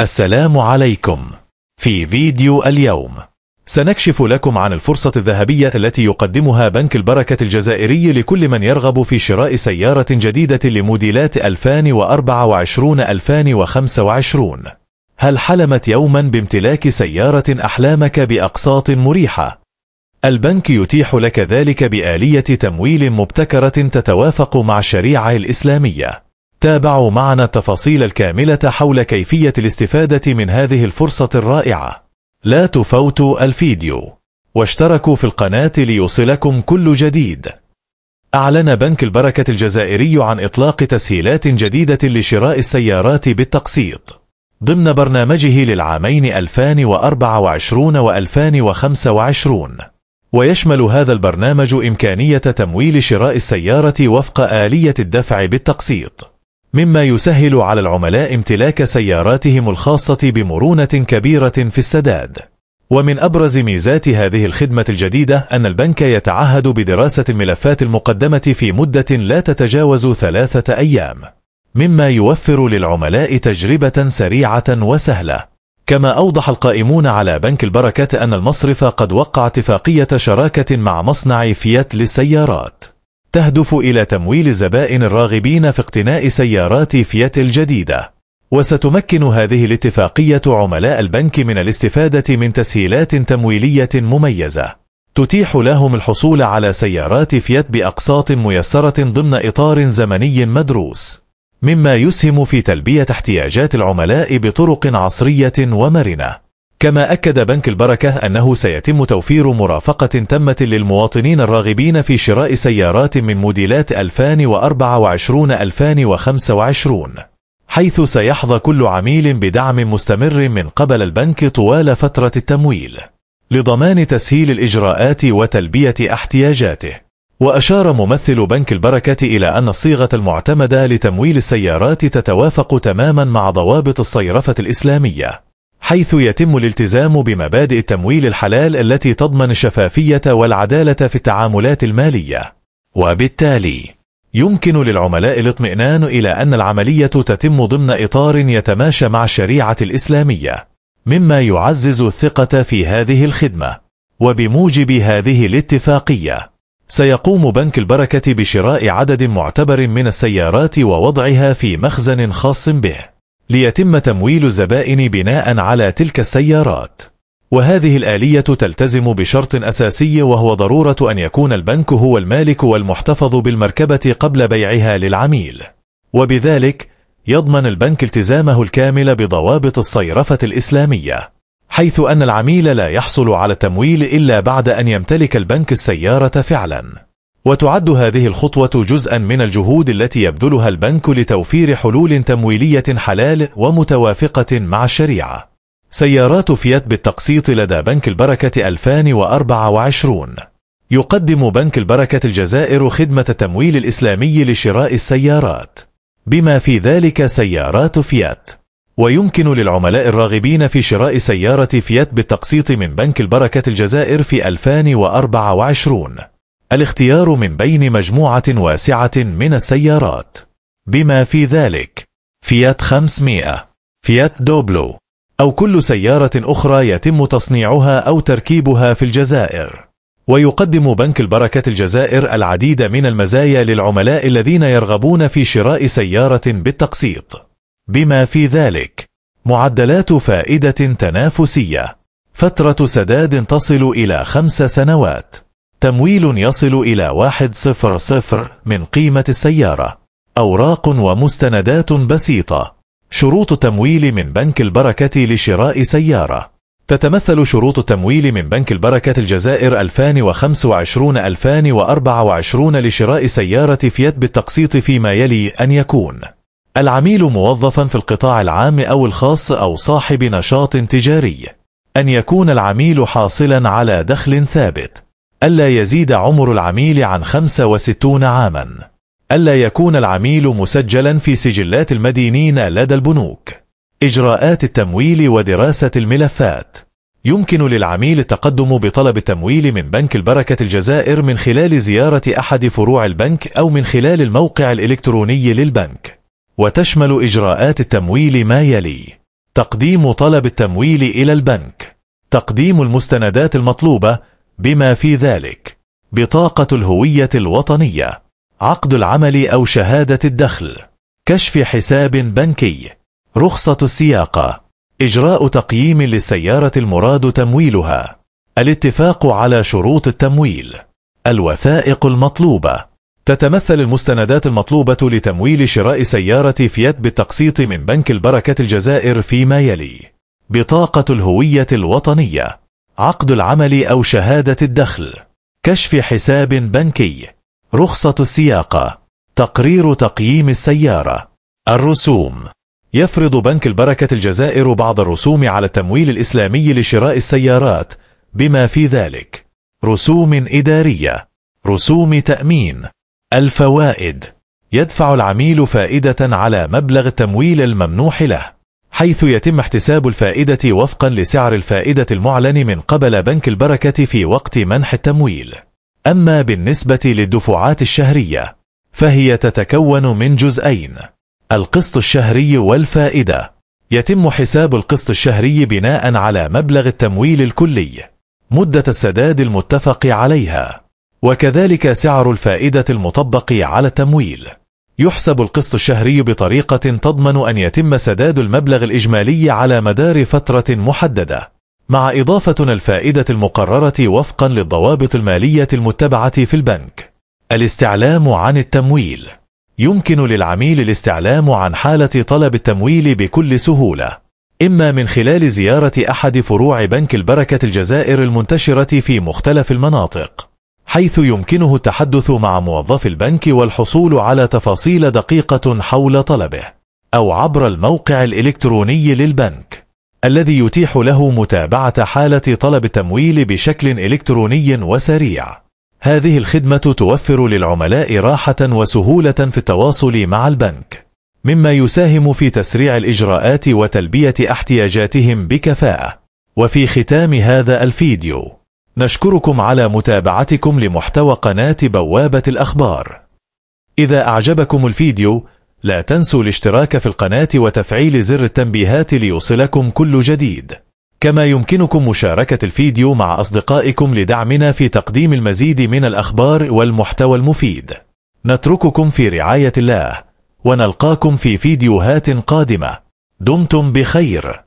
السلام عليكم في فيديو اليوم سنكشف لكم عن الفرصة الذهبية التي يقدمها بنك البركة الجزائري لكل من يرغب في شراء سيارة جديدة لموديلات 2024-2025 هل حلمت يوما بامتلاك سيارة أحلامك بأقساط مريحة؟ البنك يتيح لك ذلك بآلية تمويل مبتكرة تتوافق مع الشريعة الإسلامية تابعوا معنا التفاصيل الكاملة حول كيفية الاستفادة من هذه الفرصة الرائعة لا تفوتوا الفيديو واشتركوا في القناة ليوصلكم كل جديد أعلن بنك البركة الجزائري عن إطلاق تسهيلات جديدة لشراء السيارات بالتقسيط ضمن برنامجه للعامين 2024 و 2025 ويشمل هذا البرنامج إمكانية تمويل شراء السيارة وفق آلية الدفع بالتقسيط مما يسهل على العملاء امتلاك سياراتهم الخاصة بمرونة كبيرة في السداد ومن أبرز ميزات هذه الخدمة الجديدة أن البنك يتعهد بدراسة الملفات المقدمة في مدة لا تتجاوز ثلاثة أيام مما يوفر للعملاء تجربة سريعة وسهلة كما أوضح القائمون على بنك البركة أن المصرف قد وقع اتفاقية شراكة مع مصنع فيات للسيارات تهدف إلى تمويل الزبائن الراغبين في اقتناء سيارات فيات الجديدة وستمكن هذه الاتفاقية عملاء البنك من الاستفادة من تسهيلات تمويلية مميزة تتيح لهم الحصول على سيارات فيات بأقساط ميسرة ضمن إطار زمني مدروس مما يسهم في تلبية احتياجات العملاء بطرق عصرية ومرنة كما أكد بنك البركة أنه سيتم توفير مرافقة تامة للمواطنين الراغبين في شراء سيارات من موديلات 2024-2025 حيث سيحظى كل عميل بدعم مستمر من قبل البنك طوال فترة التمويل لضمان تسهيل الإجراءات وتلبية احتياجاته وأشار ممثل بنك البركة إلى أن الصيغة المعتمدة لتمويل السيارات تتوافق تماما مع ضوابط الصيرفة الإسلامية حيث يتم الالتزام بمبادئ التمويل الحلال التي تضمن الشفافية والعدالة في التعاملات المالية وبالتالي يمكن للعملاء الاطمئنان إلى أن العملية تتم ضمن إطار يتماشى مع الشريعة الإسلامية مما يعزز الثقة في هذه الخدمة وبموجب هذه الاتفاقية سيقوم بنك البركة بشراء عدد معتبر من السيارات ووضعها في مخزن خاص به ليتم تمويل الزبائن بناء على تلك السيارات وهذه الآلية تلتزم بشرط أساسي وهو ضرورة أن يكون البنك هو المالك والمحتفظ بالمركبة قبل بيعها للعميل وبذلك يضمن البنك التزامه الكامل بضوابط الصيرفة الإسلامية حيث أن العميل لا يحصل على التمويل إلا بعد أن يمتلك البنك السيارة فعلاً وتعد هذه الخطوة جزءا من الجهود التي يبذلها البنك لتوفير حلول تمويلية حلال ومتوافقة مع الشريعة سيارات فيات بالتقسيط لدى بنك البركة 2024 يقدم بنك البركة الجزائر خدمة التمويل الإسلامي لشراء السيارات بما في ذلك سيارات فيات ويمكن للعملاء الراغبين في شراء سيارة فيات بالتقسيط من بنك البركة الجزائر في 2024 الاختيار من بين مجموعة واسعة من السيارات بما في ذلك فيات 500 فيات دوبلو أو كل سيارة أخرى يتم تصنيعها أو تركيبها في الجزائر ويقدم بنك البركة الجزائر العديد من المزايا للعملاء الذين يرغبون في شراء سيارة بالتقسيط بما في ذلك معدلات فائدة تنافسية فترة سداد تصل إلى خمس سنوات تمويل يصل إلى واحد صفر صفر من قيمة السيارة أوراق ومستندات بسيطة شروط التمويل من بنك البركة لشراء سيارة تتمثل شروط التمويل من بنك البركة الجزائر 2025-2024 لشراء سيارة فيات بالتقسيط فيما يلي أن يكون العميل موظفا في القطاع العام أو الخاص أو صاحب نشاط تجاري أن يكون العميل حاصلا على دخل ثابت ألا يزيد عمر العميل عن 65 عاما ألا يكون العميل مسجلا في سجلات المدينين لدى البنوك إجراءات التمويل ودراسة الملفات يمكن للعميل التقدم بطلب التمويل من بنك البركة الجزائر من خلال زيارة أحد فروع البنك أو من خلال الموقع الإلكتروني للبنك وتشمل إجراءات التمويل ما يلي تقديم طلب التمويل إلى البنك تقديم المستندات المطلوبة بما في ذلك بطاقة الهوية الوطنية عقد العمل أو شهادة الدخل كشف حساب بنكي رخصة السياقة إجراء تقييم للسيارة المراد تمويلها الاتفاق على شروط التمويل الوثائق المطلوبة تتمثل المستندات المطلوبة لتمويل شراء سيارة فيات بالتقسيط من بنك البركة الجزائر فيما يلي بطاقة الهوية الوطنية عقد العمل أو شهادة الدخل كشف حساب بنكي رخصة السياقة تقرير تقييم السيارة الرسوم يفرض بنك البركة الجزائر بعض الرسوم على التمويل الإسلامي لشراء السيارات بما في ذلك رسوم إدارية رسوم تأمين الفوائد يدفع العميل فائدة على مبلغ التمويل الممنوح له حيث يتم احتساب الفائدة وفقا لسعر الفائدة المعلن من قبل بنك البركة في وقت منح التمويل أما بالنسبة للدفعات الشهرية فهي تتكون من جزئين القسط الشهري والفائدة يتم حساب القسط الشهري بناء على مبلغ التمويل الكلي مدة السداد المتفق عليها وكذلك سعر الفائدة المطبق على التمويل يحسب القسط الشهري بطريقة تضمن أن يتم سداد المبلغ الإجمالي على مدار فترة محددة مع إضافة الفائدة المقررة وفقا للضوابط المالية المتبعة في البنك الاستعلام عن التمويل يمكن للعميل الاستعلام عن حالة طلب التمويل بكل سهولة إما من خلال زيارة أحد فروع بنك البركة الجزائر المنتشرة في مختلف المناطق حيث يمكنه التحدث مع موظف البنك والحصول على تفاصيل دقيقة حول طلبه أو عبر الموقع الإلكتروني للبنك الذي يتيح له متابعة حالة طلب التمويل بشكل إلكتروني وسريع هذه الخدمة توفر للعملاء راحة وسهولة في التواصل مع البنك مما يساهم في تسريع الإجراءات وتلبية احتياجاتهم بكفاءة وفي ختام هذا الفيديو نشكركم على متابعتكم لمحتوى قناة بوابة الأخبار إذا أعجبكم الفيديو لا تنسوا الاشتراك في القناة وتفعيل زر التنبيهات ليوصلكم كل جديد كما يمكنكم مشاركة الفيديو مع أصدقائكم لدعمنا في تقديم المزيد من الأخبار والمحتوى المفيد نترككم في رعاية الله ونلقاكم في فيديوهات قادمة دمتم بخير